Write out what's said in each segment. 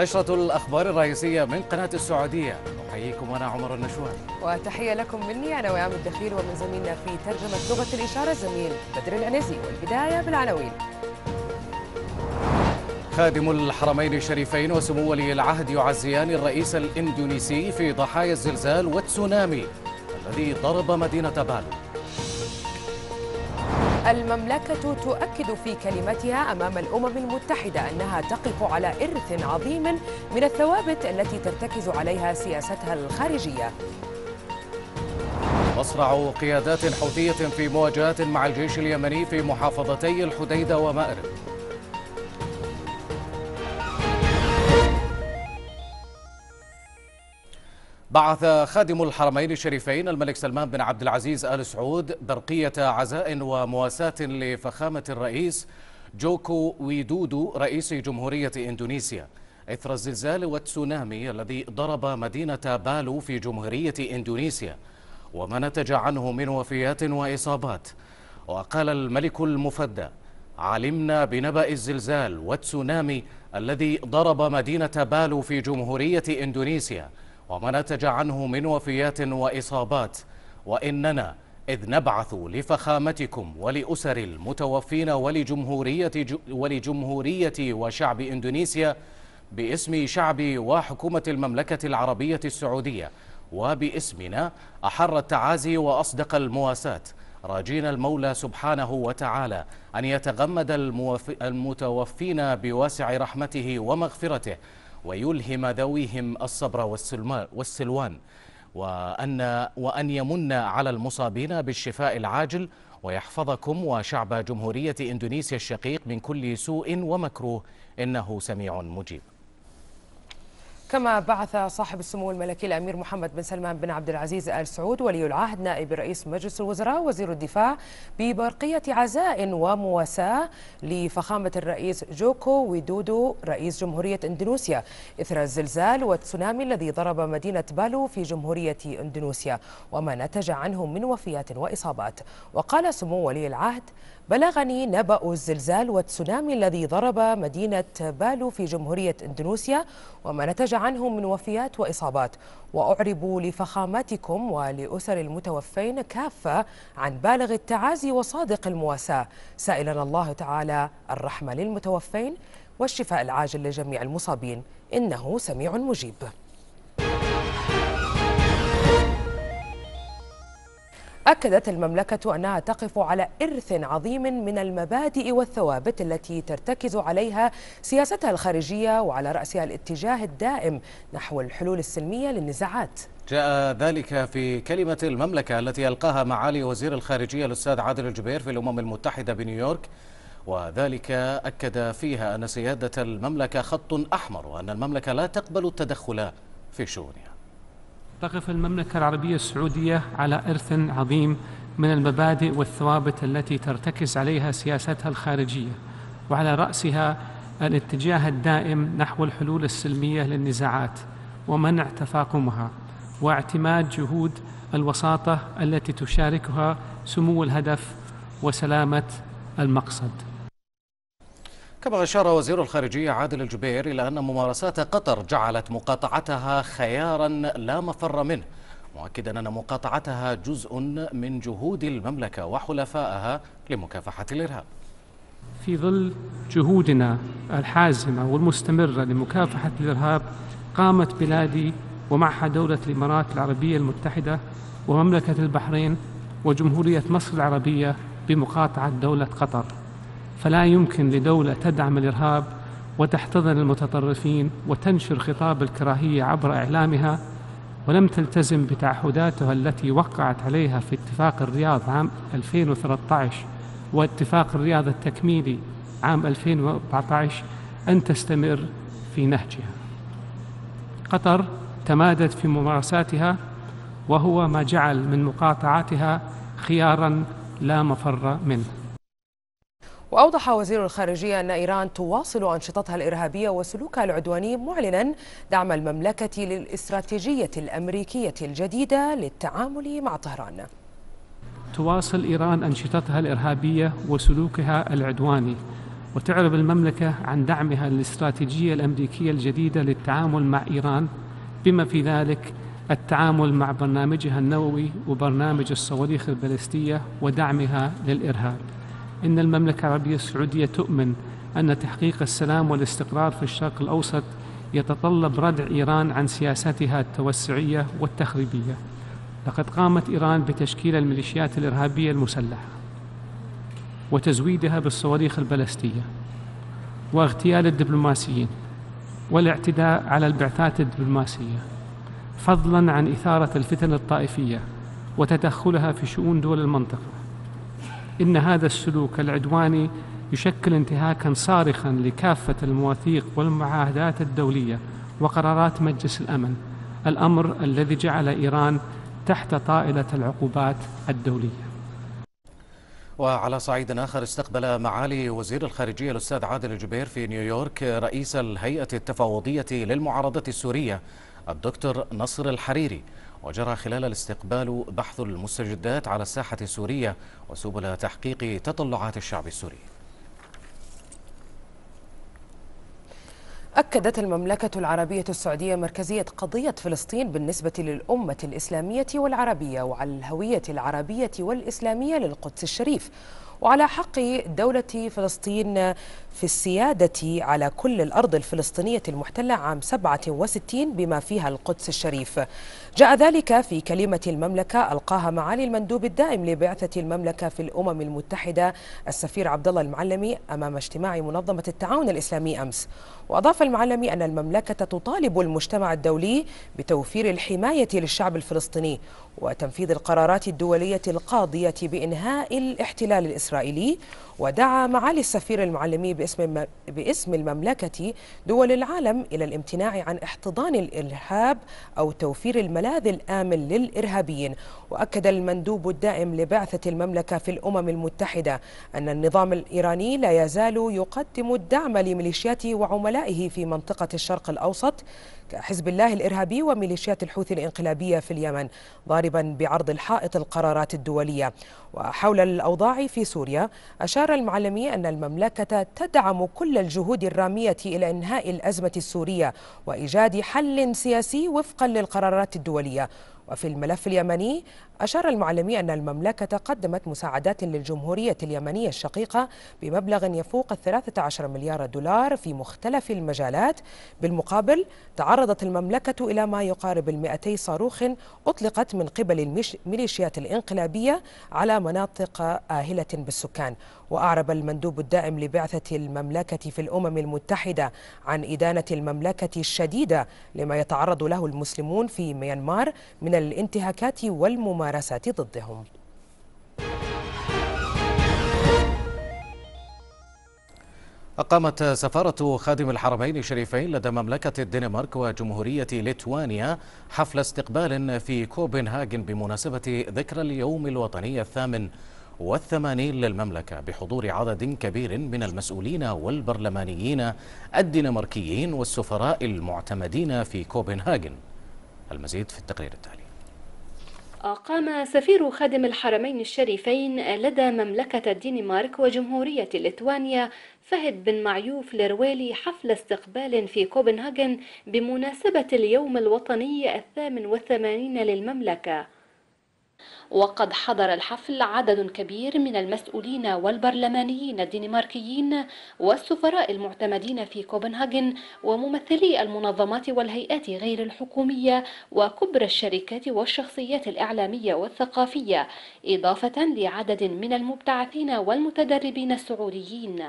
نشرة الأخبار الرئيسية من قناة السعودية أحييكم أنا عمر النشوان وتحية لكم مني أنا ويام الدخيل ومن زميلنا في ترجمة لغة الإشارة زميل بدر العنزي والبداية بالعناوين خادم الحرمين الشريفين وسمو ولي العهد يعزيان الرئيس الإندونيسي في ضحايا الزلزال والتسونامي الذي ضرب مدينة بالو المملكة تؤكد في كلمتها أمام الأمم المتحدة أنها تقف على إرث عظيم من الثوابت التي ترتكز عليها سياستها الخارجية مصرع قيادات حوثية في مواجهات مع الجيش اليمني في محافظتي الحديدة ومأرب بعث خادم الحرمين الشريفين الملك سلمان بن عبد العزيز آل سعود برقية عزاء ومواساة لفخامة الرئيس جوكو ويدودو رئيس جمهورية إندونيسيا إثر الزلزال والتسونامي الذي ضرب مدينة بالو في جمهورية إندونيسيا وما نتج عنه من وفيات وإصابات وقال الملك المفدى علمنا بنبأ الزلزال والتسونامي الذي ضرب مدينة بالو في جمهورية إندونيسيا وما نتج عنه من وفيات وإصابات وإننا إذ نبعث لفخامتكم ولأسر المتوفين ولجمهورية, ولجمهورية وشعب إندونيسيا باسم شعب وحكومة المملكة العربية السعودية وباسمنا أحر التعازي وأصدق المواساة راجينا المولى سبحانه وتعالى أن يتغمد المتوفين بواسع رحمته ومغفرته ويلهم ذويهم الصبر والسلوان وأن, وأن يمن على المصابين بالشفاء العاجل ويحفظكم وشعب جمهورية إندونيسيا الشقيق من كل سوء ومكروه إنه سميع مجيب كما بعث صاحب السمو الملكي الأمير محمد بن سلمان بن عبد العزيز آل سعود ولي العهد نائب رئيس مجلس الوزراء وزير الدفاع ببرقية عزاء ومواساة لفخامة الرئيس جوكو ويدودو رئيس جمهورية إندونيسيا إثر الزلزال والتسونامي الذي ضرب مدينة بالو في جمهورية إندونيسيا وما نتج عنه من وفيات وإصابات وقال سمو ولي العهد بلغني نبأ الزلزال والتسونامي الذي ضرب مدينة بالو في جمهورية إندونيسيا وما نتج عنهم من وفيات وإصابات وأعربوا لفخامتكم ولأسر المتوفين كافة عن بالغ التعازي وصادق المواساة سائلا الله تعالى الرحمة للمتوفين والشفاء العاجل لجميع المصابين إنه سميع مجيب أكدت المملكة أنها تقف على إرث عظيم من المبادئ والثوابت التي ترتكز عليها سياستها الخارجية وعلى رأسها الاتجاه الدائم نحو الحلول السلمية للنزاعات جاء ذلك في كلمة المملكة التي ألقاها معالي وزير الخارجية الأستاذ عادل الجبير في الأمم المتحدة بنيويورك وذلك أكد فيها أن سيادة المملكة خط أحمر وأن المملكة لا تقبل التدخل في شؤونها تقف المملكة العربية السعودية على إرث عظيم من المبادئ والثوابت التي ترتكز عليها سياستها الخارجية وعلى رأسها الاتجاه الدائم نحو الحلول السلمية للنزاعات ومنع تفاقمها واعتماد جهود الوساطة التي تشاركها سمو الهدف وسلامة المقصد كما أشار وزير الخارجية عادل الجبير إلى أن ممارسات قطر جعلت مقاطعتها خيارا لا مفر منه مؤكدا أن مقاطعتها جزء من جهود المملكة وحلفائها لمكافحة الإرهاب في ظل جهودنا الحازمة والمستمرة لمكافحة الإرهاب قامت بلادي ومعها دولة الإمارات العربية المتحدة ومملكة البحرين وجمهورية مصر العربية بمقاطعة دولة قطر فلا يمكن لدولة تدعم الإرهاب وتحتضن المتطرفين وتنشر خطاب الكراهية عبر إعلامها ولم تلتزم بتعهداتها التي وقعت عليها في اتفاق الرياض عام 2013 واتفاق الرياض التكميلي عام 2014 أن تستمر في نهجها قطر تمادت في ممارساتها وهو ما جعل من مقاطعاتها خيارا لا مفر منه وأوضح وزير الخارجية أن إيران تواصل أنشطتها الإرهابية وسلوكها العدواني معلنا دعم المملكة للاستراتيجية الأمريكية الجديدة للتعامل مع طهران تواصل إيران أنشطتها الإرهابية وسلوكها العدواني وتعرب المملكة عن دعمها للاستراتيجية الأمريكية الجديدة للتعامل مع إيران بما في ذلك التعامل مع برنامجها النووي وبرنامج الصواريخ البالستية ودعمها للإرهاب إن المملكة العربية السعودية تؤمن أن تحقيق السلام والاستقرار في الشرق الأوسط يتطلب ردع إيران عن سياساتها التوسعية والتخريبية لقد قامت إيران بتشكيل الميليشيات الإرهابية المسلحة وتزويدها بالصواريخ البلستية واغتيال الدبلوماسيين والاعتداء على البعثات الدبلوماسية فضلا عن إثارة الفتن الطائفية وتدخلها في شؤون دول المنطقة إن هذا السلوك العدواني يشكل انتهاكا صارخا لكافة المواثيق والمعاهدات الدولية وقرارات مجلس الأمن الأمر الذي جعل إيران تحت طائلة العقوبات الدولية وعلى صعيد آخر استقبل معالي وزير الخارجية الأستاذ عادل الجبير في نيويورك رئيس الهيئة التفاوضية للمعارضة السورية الدكتور نصر الحريري وجرى خلال الاستقبال بحث المستجدات على الساحة السورية وسبل تحقيق تطلعات الشعب السوري أكدت المملكة العربية السعودية مركزية قضية فلسطين بالنسبة للأمة الإسلامية والعربية وعلى الهوية العربية والإسلامية للقدس الشريف وعلى حق دولة فلسطين في السيادة على كل الأرض الفلسطينية المحتلة عام 67 بما فيها القدس الشريف جاء ذلك في كلمة المملكة ألقاها معالي المندوب الدائم لبعثة المملكة في الأمم المتحدة السفير عبد الله المعلمي أمام اجتماع منظمة التعاون الإسلامي أمس وأضاف المعلمي أن المملكة تطالب المجتمع الدولي بتوفير الحماية للشعب الفلسطيني وتنفيذ القرارات الدولية القاضية بإنهاء الاحتلال الإسرائيلي ودعا معالي السفير المعلمي باسم, باسم المملكة دول العالم إلى الامتناع عن احتضان الإرهاب أو توفير الملاذ الآمن للإرهابيين وأكد المندوب الدائم لبعثة المملكة في الأمم المتحدة أن النظام الإيراني لا يزال يقدم الدعم لميليشياته وعملائه في منطقة الشرق الأوسط حزب الله الإرهابي وميليشيات الحوثي الإنقلابية في اليمن ضاربا بعرض الحائط القرارات الدولية وحول الأوضاع في سوريا أشار المعلمي أن المملكة تدعم كل الجهود الرامية إلى إنهاء الأزمة السورية وإيجاد حل سياسي وفقا للقرارات الدولية وفي الملف اليمني أشار المعلمي أن المملكة قدمت مساعدات للجمهورية اليمنية الشقيقة بمبلغ يفوق 13 مليار دولار في مختلف المجالات بالمقابل تعرضت المملكة إلى ما يقارب 200 صاروخ أطلقت من قبل الميليشيات الإنقلابية على مناطق آهلة بالسكان وأعرب المندوب الدائم لبعثة المملكة في الأمم المتحدة عن إدانة المملكة الشديدة لما يتعرض له المسلمون في ميانمار من الانتهاكات والممارسات ضدهم أقامت سفارة خادم الحرمين الشريفين لدى مملكة الدنمارك وجمهورية ليتوانيا حفل استقبال في كوبنهاجن بمناسبة ذكرى اليوم الوطني الثامن والثمانين للمملكة بحضور عدد كبير من المسؤولين والبرلمانيين الدنماركيين والسفراء المعتمدين في كوبنهاجن المزيد في التقرير التالي قام سفير خادم الحرمين الشريفين لدى مملكة الدنمارك وجمهورية ليتوانيا فهد بن معيوف لرويلي حفل استقبال في كوبنهاجن بمناسبة اليوم الوطني الثامن والثمانين للمملكة وقد حضر الحفل عدد كبير من المسؤولين والبرلمانيين الدنماركيين والسفراء المعتمدين في كوبنهاجن وممثلي المنظمات والهيئات غير الحكومية وكبرى الشركات والشخصيات الإعلامية والثقافية إضافة لعدد من المبتعثين والمتدربين السعوديين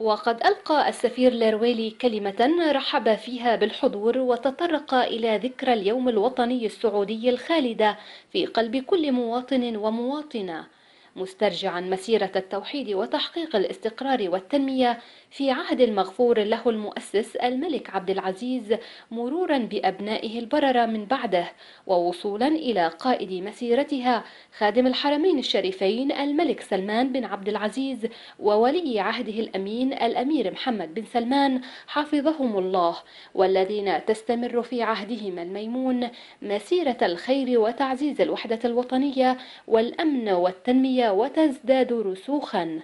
وقد ألقى السفير لارويلي كلمة رحب فيها بالحضور وتطرق إلى ذكرى اليوم الوطني السعودي الخالدة في قلب كل مواطن ومواطنة مسترجعا مسيرة التوحيد وتحقيق الاستقرار والتنمية في عهد المغفور له المؤسس الملك عبد العزيز مرورا بأبنائه البررة من بعده ووصولا إلى قائد مسيرتها خادم الحرمين الشريفين الملك سلمان بن عبد العزيز وولي عهده الأمين الأمير محمد بن سلمان حفظهم الله والذين تستمر في عهدهما الميمون مسيرة الخير وتعزيز الوحدة الوطنية والأمن والتنمية وتزداد رسوخا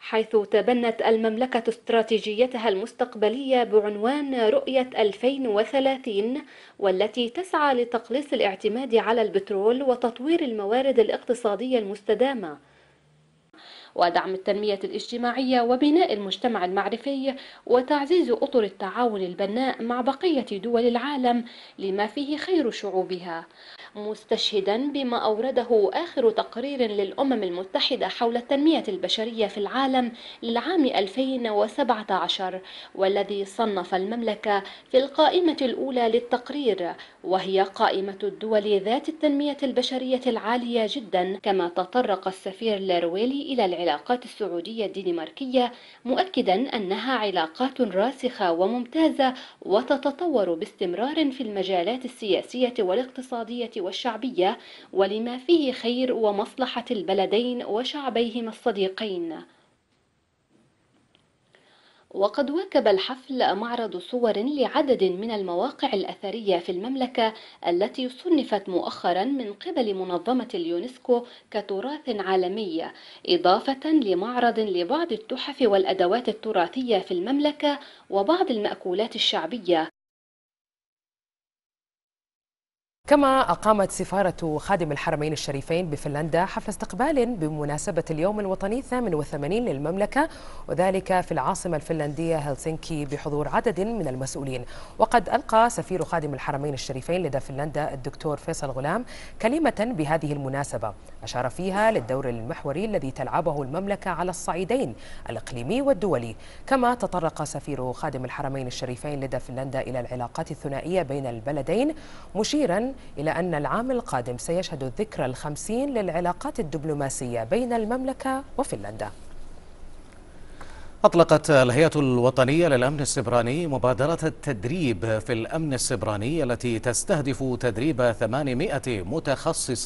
حيث تبنت المملكة استراتيجيتها المستقبلية بعنوان رؤية 2030 والتي تسعى لتقليص الاعتماد على البترول وتطوير الموارد الاقتصادية المستدامة ودعم التنمية الاجتماعية وبناء المجتمع المعرفي وتعزيز أطر التعاون البناء مع بقية دول العالم لما فيه خير شعوبها مستشهدا بما أورده آخر تقرير للأمم المتحدة حول التنمية البشرية في العالم للعام 2017 والذي صنف المملكة في القائمة الأولى للتقرير وهي قائمة الدول ذات التنمية البشرية العالية جدا كما تطرق السفير لارويلي إلى العلاقات السعودية الدنماركية مؤكدا أنها علاقات راسخة وممتازة وتتطور باستمرار في المجالات السياسية والاقتصادية والشعبية ولما فيه خير ومصلحة البلدين وشعبيهما الصديقين وقد واكب الحفل معرض صور لعدد من المواقع الأثرية في المملكة التي صنفت مؤخرا من قبل منظمة اليونسكو كتراث عالمي إضافة لمعرض لبعض التحف والأدوات التراثية في المملكة وبعض المأكولات الشعبية كما أقامت سفارة خادم الحرمين الشريفين بفنلندا حفل استقبال بمناسبة اليوم الوطني 88 للمملكة وذلك في العاصمة الفنلندية هلسنكي بحضور عدد من المسؤولين وقد ألقى سفير خادم الحرمين الشريفين لدى فنلندا الدكتور فيصل غلام كلمة بهذه المناسبة أشار فيها للدور المحوري الذي تلعبه المملكة على الصعيدين الإقليمي والدولي كما تطرق سفير خادم الحرمين الشريفين لدى فنلندا إلى العلاقات الثنائية بين البلدين مشيرا إلى أن العام القادم سيشهد الذكرى الخمسين للعلاقات الدبلوماسية بين المملكة وفنلندا أطلقت الهيئة الوطنية للأمن السبراني مبادرة التدريب في الأمن السبراني التي تستهدف تدريب 800 متخصص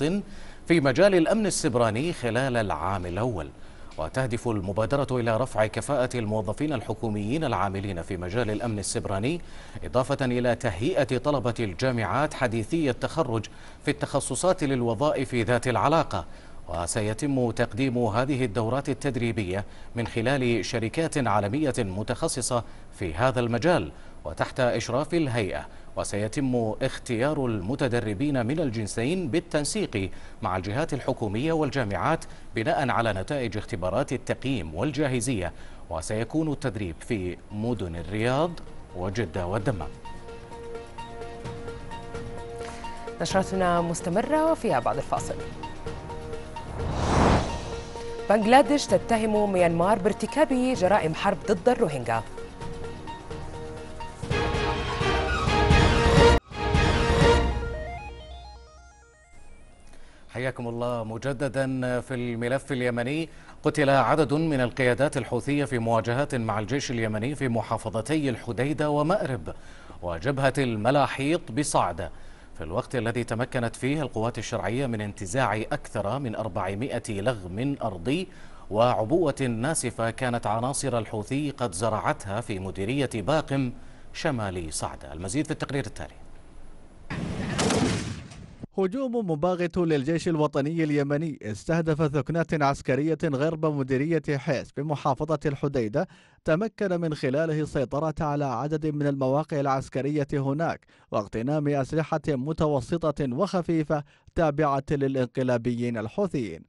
في مجال الأمن السبراني خلال العام الأول وتهدف المبادرة إلى رفع كفاءة الموظفين الحكوميين العاملين في مجال الأمن السبراني إضافة إلى تهيئة طلبة الجامعات حديثي التخرج في التخصصات للوظائف ذات العلاقة وسيتم تقديم هذه الدورات التدريبية من خلال شركات عالمية متخصصة في هذا المجال وتحت إشراف الهيئة وسيتم اختيار المتدربين من الجنسين بالتنسيق مع الجهات الحكومية والجامعات بناء على نتائج اختبارات التقييم والجاهزية وسيكون التدريب في مدن الرياض وجدة والدمام نشرتنا مستمرة وفيها بعد الفاصل بنغلاديش تتهم ميانمار بارتكاب جرائم حرب ضد الروهينجا حياكم الله مجددا في الملف اليمني قتل عدد من القيادات الحوثية في مواجهات مع الجيش اليمني في محافظتي الحديدة ومأرب وجبهة الملاحيط بصعدة في الوقت الذي تمكنت فيه القوات الشرعية من انتزاع أكثر من 400 لغم أرضي وعبوة ناسفة كانت عناصر الحوثي قد زرعتها في مديرية باقم شمال صعدة المزيد في التقرير التالي هجوم مباغت للجيش الوطني اليمني استهدف ثكنات عسكرية غرب مديرية حيس بمحافظة الحديدة تمكن من خلاله السيطرة على عدد من المواقع العسكرية هناك واغتنام أسلحة متوسطة وخفيفة تابعة للانقلابيين الحوثيين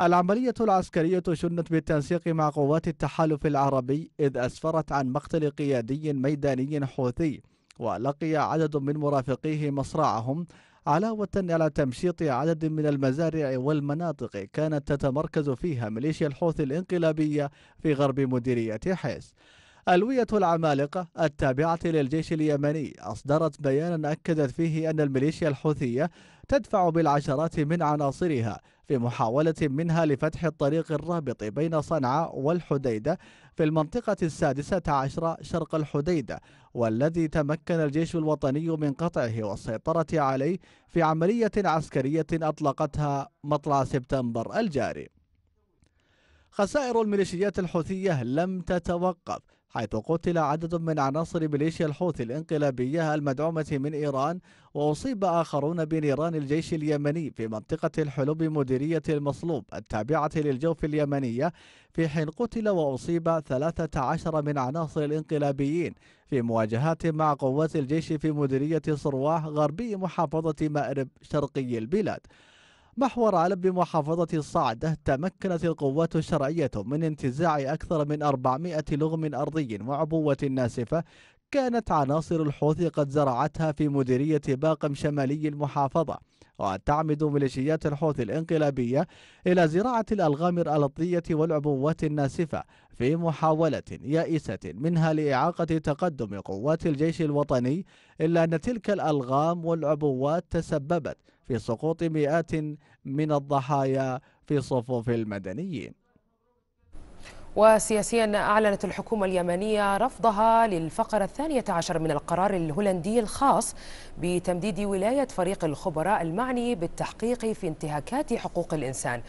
العملية العسكرية شنت بالتنسيق مع قوات التحالف العربي إذ أسفرت عن مقتل قيادي ميداني حوثي ولقي عدد من مرافقيه مصرعهم علاوة على تمشيط عدد من المزارع والمناطق كانت تتمركز فيها ميليشيا الحوثي الانقلابية في غرب مديرية حيس ألوية العمالقة التابعة للجيش اليمني أصدرت بيانا أكدت فيه أن الميليشيا الحوثية تدفع بالعشرات من عناصرها في محاولة منها لفتح الطريق الرابط بين صنعاء والحديدة في المنطقة السادسة عشرة شرق الحديدة والذي تمكن الجيش الوطني من قطعه والسيطرة عليه في عملية عسكرية أطلقتها مطلع سبتمبر الجاري خسائر الميليشيات الحوثية لم تتوقف حيث قتل عدد من عناصر ميليشيا الحوثي الانقلابية المدعومة من إيران وأصيب آخرون بنيران الجيش اليمني في منطقة الحلوب مديرية المصلوب التابعة للجوف اليمنية في حين قتل وأصيب 13 من عناصر الانقلابيين في مواجهات مع قوات الجيش في مديرية صرواح غربي محافظة مأرب شرقي البلاد محور علب بمحافظة صعدة تمكنت القوات الشرعية من انتزاع أكثر من 400 لغم أرضي وعبوة ناسفة كانت عناصر الحوثي قد زرعتها في مديرية باقم شمالي المحافظة وتعمد ميليشيات الحوثي الانقلابية إلى زراعة الألغام الأرضية والعبوات الناسفة في محاولة يائسة منها لإعاقة تقدم قوات الجيش الوطني إلا أن تلك الألغام والعبوات تسببت في سقوط مئات من الضحايا في صفوف المدنيين وسياسيا أعلنت الحكومة اليمنية رفضها للفقرة الثانية عشر من القرار الهولندي الخاص بتمديد ولاية فريق الخبراء المعني بالتحقيق في انتهاكات حقوق الإنسان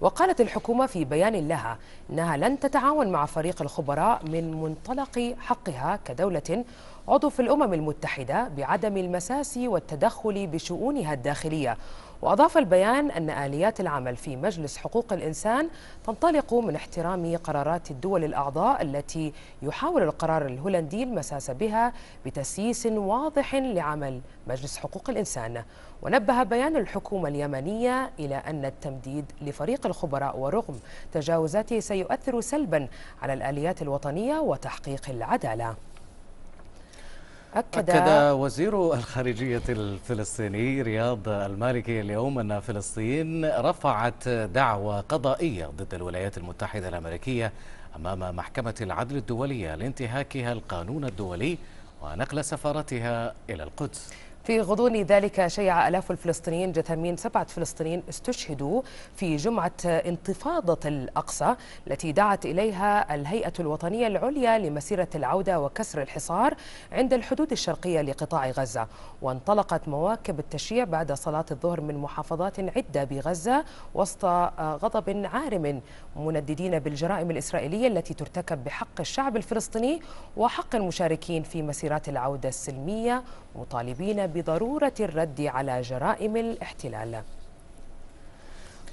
وقالت الحكومة في بيان لها أنها لن تتعاون مع فريق الخبراء من منطلق حقها كدولة عضو في الأمم المتحدة بعدم المساس والتدخل بشؤونها الداخلية وأضاف البيان أن آليات العمل في مجلس حقوق الإنسان تنطلق من احترام قرارات الدول الأعضاء التي يحاول القرار الهولندي المساس بها بتسييس واضح لعمل مجلس حقوق الإنسان ونبه بيان الحكومة اليمنية إلى أن التمديد لفريق الخبراء ورغم تجاوزاته سيؤثر سلبا على الآليات الوطنية وتحقيق العدالة أكد, أكد وزير الخارجية الفلسطيني رياض المالكي اليوم أن فلسطين رفعت دعوى قضائية ضد الولايات المتحدة الأمريكية أمام محكمة العدل الدولية لانتهاكها القانون الدولي ونقل سفارتها إلى القدس في غضون ذلك شيع آلاف الفلسطينيين جثامين سبعة فلسطينيين استشهدوا في جمعة انتفاضة الأقصى التي دعت إليها الهيئة الوطنية العليا لمسيرة العودة وكسر الحصار عند الحدود الشرقية لقطاع غزة وانطلقت مواكب التشييع بعد صلاة الظهر من محافظات عدة بغزة وسط آه، غضب عارم منددين بالجرائم الإسرائيلية التي ترتكب بحق الشعب الفلسطيني وحق المشاركين في مسيرات العودة السلمية مطالبين بضرورة الرد على جرائم الاحتلال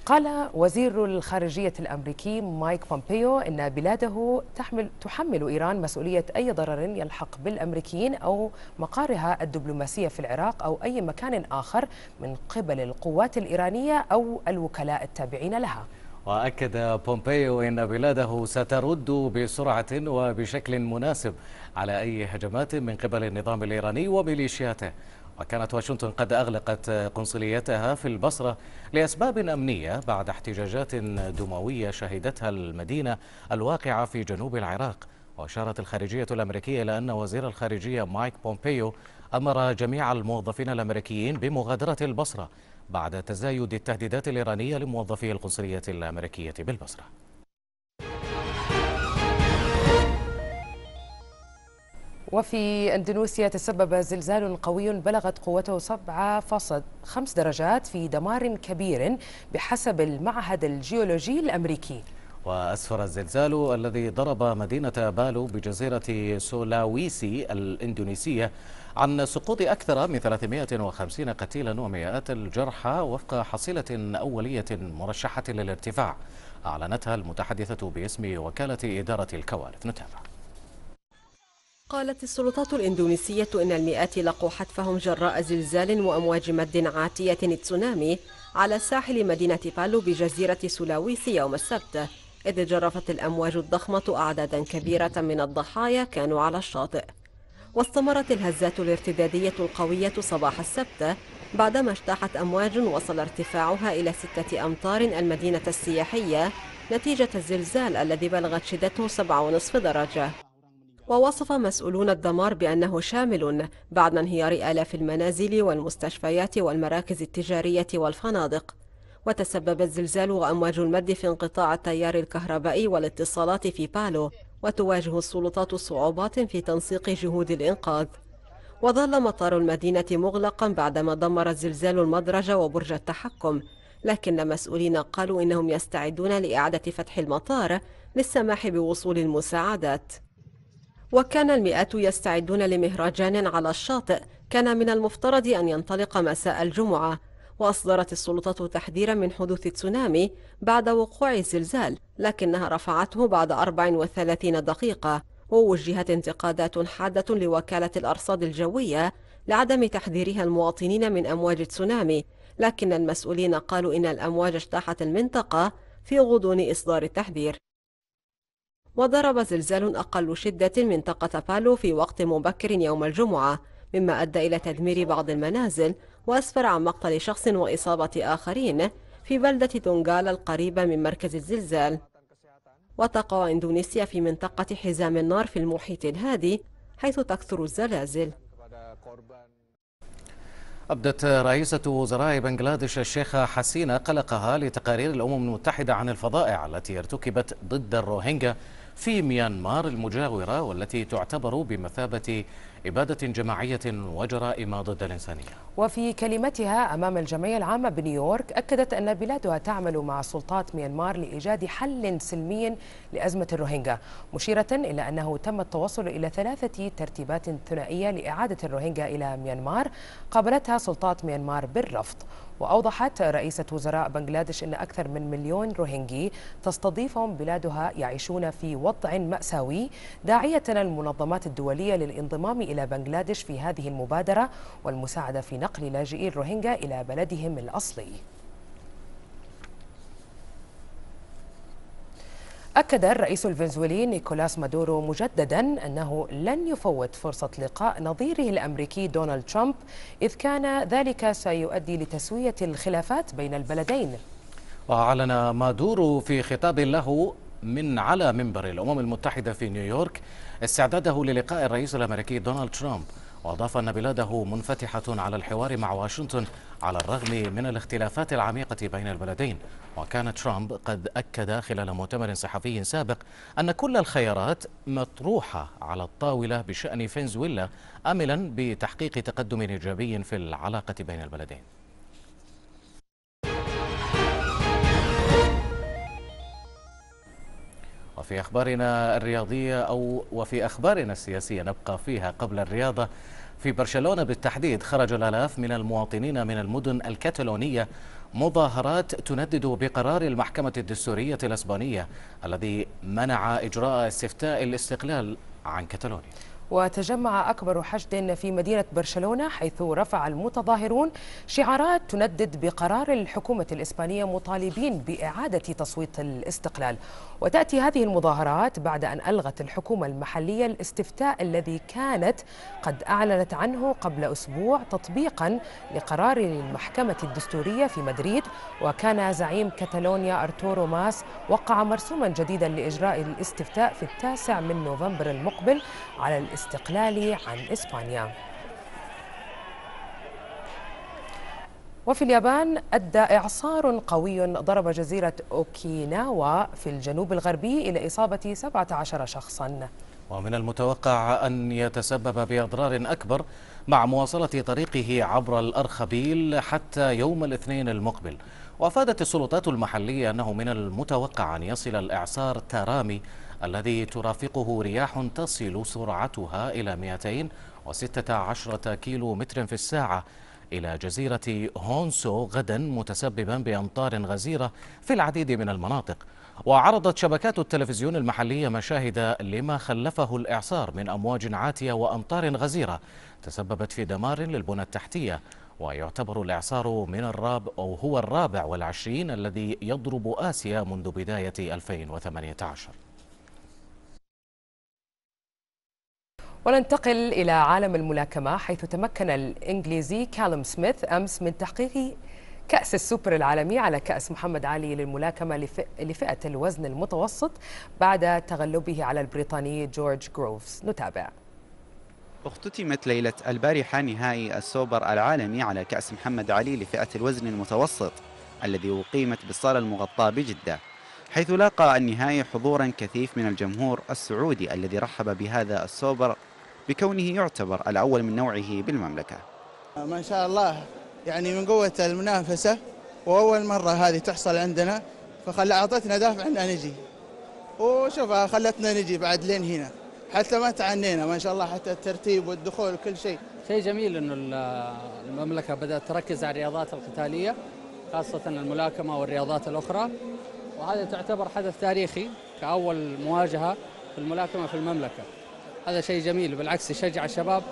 قال وزير الخارجية الأمريكي مايك بومبيو إن بلاده تحمل تحمل إيران مسؤولية أي ضرر يلحق بالأمريكيين أو مقارها الدبلوماسية في العراق أو أي مكان آخر من قبل القوات الإيرانية أو الوكلاء التابعين لها وأكد بومبيو أن بلاده سترد بسرعة وبشكل مناسب على أي هجمات من قبل النظام الإيراني وميليشياته وكانت واشنطن قد أغلقت قنصليتها في البصرة لأسباب أمنية بعد احتجاجات دموية شهدتها المدينة الواقعة في جنوب العراق وأشارت الخارجية الأمريكية إلى أن وزير الخارجية مايك بومبيو أمر جميع الموظفين الأمريكيين بمغادرة البصرة بعد تزايد التهديدات الإيرانية لموظفي القنصلية الأمريكية بالبصرة وفي اندونيسيا تسبب زلزال قوي بلغت قوته 7.5 درجات في دمار كبير بحسب المعهد الجيولوجي الامريكي وأسفر الزلزال الذي ضرب مدينة بالو بجزيرة سولاويسي الإندونيسية عن سقوط أكثر من 350 قتيلا ومئات الجرحى وفق حصيلة أولية مرشحة للارتفاع أعلنتها المتحدثة باسم وكالة إدارة الكوارث نتابع قالت السلطات الإندونيسية إن المئات لقوا حتفهم جراء زلزال وأمواج مد عاتية تسونامي على ساحل مدينة بالو بجزيرة سولاويسي يوم السبت إذ جرفت الأمواج الضخمة أعدادا كبيرة من الضحايا كانوا على الشاطئ واستمرت الهزات الارتدادية القوية صباح السبت بعدما اجتاحت أمواج وصل ارتفاعها إلى ستة أمتار المدينة السياحية نتيجة الزلزال الذي بلغت شدته 7.5 درجة ووصف مسؤولون الدمار بأنه شامل بعد انهيار آلاف المنازل والمستشفيات والمراكز التجارية والفنادق وتسبب الزلزال وأمواج المد في انقطاع التيار الكهربائي والاتصالات في بالو وتواجه السلطات صعوبات في تنسيق جهود الإنقاذ وظل مطار المدينة مغلقا بعدما دمر الزلزال المدرج وبرج التحكم لكن مسؤولين قالوا إنهم يستعدون لإعادة فتح المطار للسماح بوصول المساعدات وكان المئات يستعدون لمهرجان على الشاطئ كان من المفترض أن ينطلق مساء الجمعة وأصدرت السلطات تحذيرا من حدوث تسونامي بعد وقوع الزلزال لكنها رفعته بعد 34 دقيقة ووجهت انتقادات حادة لوكالة الأرصاد الجوية لعدم تحذيرها المواطنين من أمواج تسونامي لكن المسؤولين قالوا إن الأمواج اجتاحت المنطقة في غضون إصدار التحذير وضرب زلزال أقل شدة منطقة بالو في وقت مبكر يوم الجمعة مما أدى إلى تدمير بعض المنازل وأسفر عن مقتل شخص وإصابة آخرين في بلدة تونغال القريبة من مركز الزلزال وتقع إندونيسيا في منطقة حزام النار في المحيط الهادي حيث تكثر الزلازل أبدت رئيسة وزراء بنغلاديش الشيخة حسينة قلقها لتقارير الأمم المتحدة عن الفظائع التي ارتكبت ضد الروهينجا في ميانمار المجاورة والتي تعتبر بمثابة إبادة جماعية وجرائم ضد الإنسانية وفي كلمتها أمام الجمعية العامة بنيويورك أكدت أن بلادها تعمل مع سلطات ميانمار لإيجاد حل سلمي لأزمة الروهينجا مشيرة إلى أنه تم التوصل إلى ثلاثة ترتيبات ثنائية لإعادة الروهينجا إلى ميانمار قابلتها سلطات ميانمار بالرفض وأوضحت رئيسة وزراء بنغلاديش أن أكثر من مليون روهينجي تستضيفهم بلادها يعيشون في وضع مأساوي داعية المنظمات الدولية للانضمام إلى بنغلاديش في هذه المبادرة والمساعدة في نقل لاجئي الروهينجا إلى بلدهم الأصلي أكد الرئيس الفنزويلي نيكولاس مادورو مجددا أنه لن يفوت فرصة لقاء نظيره الأمريكي دونالد ترامب إذ كان ذلك سيؤدي لتسوية الخلافات بين البلدين وأعلن مادورو في خطاب له من على منبر الأمم المتحدة في نيويورك استعداده للقاء الرئيس الأمريكي دونالد ترامب وأضاف أن بلاده منفتحة على الحوار مع واشنطن على الرغم من الاختلافات العميقة بين البلدين وكان ترامب قد أكد خلال مؤتمر صحفي سابق أن كل الخيارات مطروحة على الطاولة بشأن فنزويلا أملا بتحقيق تقدم إيجابي في العلاقة بين البلدين في أخبارنا الرياضية أو وفي أخبارنا السياسية نبقى فيها قبل الرياضة في برشلونة بالتحديد خرج الآلاف من المواطنين من المدن الكتالونية مظاهرات تندد بقرار المحكمة الدستورية الأسبانية الذي منع إجراء استفتاء الاستقلال عن كتالونيا وتجمع أكبر حشد في مدينة برشلونة حيث رفع المتظاهرون شعارات تندد بقرار الحكومة الإسبانية مطالبين بإعادة تصويت الاستقلال وتأتي هذه المظاهرات بعد أن ألغت الحكومة المحلية الاستفتاء الذي كانت قد أعلنت عنه قبل أسبوع تطبيقا لقرار المحكمة الدستورية في مدريد وكان زعيم كتالونيا أرتورو ماس وقع مرسوما جديدا لإجراء الاستفتاء في التاسع من نوفمبر المقبل على الاستقلال عن إسبانيا وفي اليابان أدى إعصار قوي ضرب جزيرة أوكيناوا في الجنوب الغربي إلى إصابة 17 شخصاً ومن المتوقع أن يتسبب بأضرار أكبر مع مواصلة طريقه عبر الأرخبيل حتى يوم الاثنين المقبل وأفادت السلطات المحلية أنه من المتوقع أن يصل الإعصار ترامي الذي ترافقه رياح تصل سرعتها إلى 216 كيلو متر في الساعة إلى جزيرة هونسو غدا متسببا بأمطار غزيرة في العديد من المناطق وعرضت شبكات التلفزيون المحلية مشاهد لما خلفه الإعصار من أمواج عاتية وأمطار غزيرة تسببت في دمار للبنى التحتية ويعتبر الإعصار من الراب أو هو الرابع والعشرين الذي يضرب آسيا منذ بداية 2018 وننتقل إلى عالم الملاكمة حيث تمكن الإنجليزي كالم سميث أمس من تحقيق كأس السوبر العالمي على كأس محمد علي للملاكمة لفئة الوزن المتوسط بعد تغلبه على البريطاني جورج جروفز نتابع اختتمت ليلة البارحة نهائي السوبر العالمي على كأس محمد علي لفئة الوزن المتوسط الذي أقيمت بالصالة المغطاة بجدة حيث لاقى النهائي حضورا كثيف من الجمهور السعودي الذي رحب بهذا السوبر بكونه يعتبر الأول من نوعه بالمملكة ما شاء الله يعني من قوة المنافسة وأول مرة هذه تحصل عندنا فخلى أعطتنا دافع أن نجي وشوفها خلتنا نجي بعد لين هنا حتى ما تعنينا ما شاء الله حتى الترتيب والدخول وكل شيء شيء جميل أنه المملكة بدأت تركز على الرياضات القتالية خاصة الملاكمة والرياضات الأخرى وهذا تعتبر حدث تاريخي كأول مواجهة في الملاكمة في المملكة هذا شيء جميل بالعكس يشجع الشباب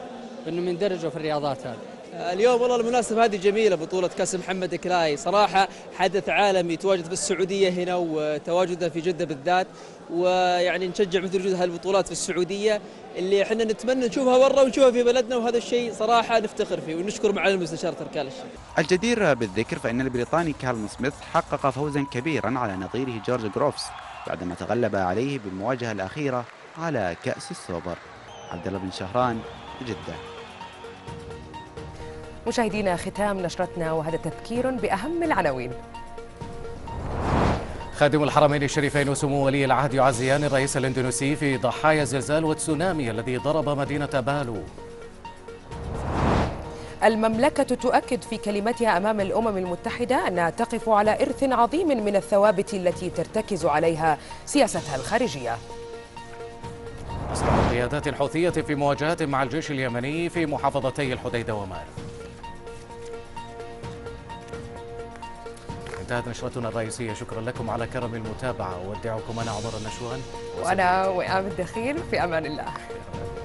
انهم يندرجوا في الرياضات هذه آه، اليوم والله المناسبة هذه جميلة بطولة كأس محمد كلاي صراحة حدث عالمي تواجد في السعودية هنا وتواجده في جدة بالذات ويعني نشجع مثل وجود هالبطولات في السعودية اللي احنا نتمنى نشوفها برا ونشوفها في بلدنا وهذا الشيء صراحة نفتخر فيه ونشكر معالي مستشار تركالش الجدير بالذكر فإن البريطاني كارل سميث حقق فوزا كبيرا على نظيره جورج جروفس بعدما تغلب عليه بالمواجهة الأخيرة على كأس السوبر عبد الله بن شهران جدة مشاهدينا ختام نشرتنا وهذا تذكير بأهم العناوين خادم الحرمين الشريفين وسمو ولي العهد يعزيان الرئيس الاندونيسي في ضحايا الزلزال والتسونامي الذي ضرب مدينة بالو المملكة تؤكد في كلمتها أمام الأمم المتحدة أنها تقف على إرث عظيم من الثوابت التي ترتكز عليها سياستها الخارجية أسرع قيادات الحوثية في مواجهة مع الجيش اليمني في محافظتي الحديدة ومارب انتهت نشرتنا الرئيسية شكرا لكم على كرم المتابعة وودعكم أنا عمر النشوان وأنا وئام الدخيل في أمان الله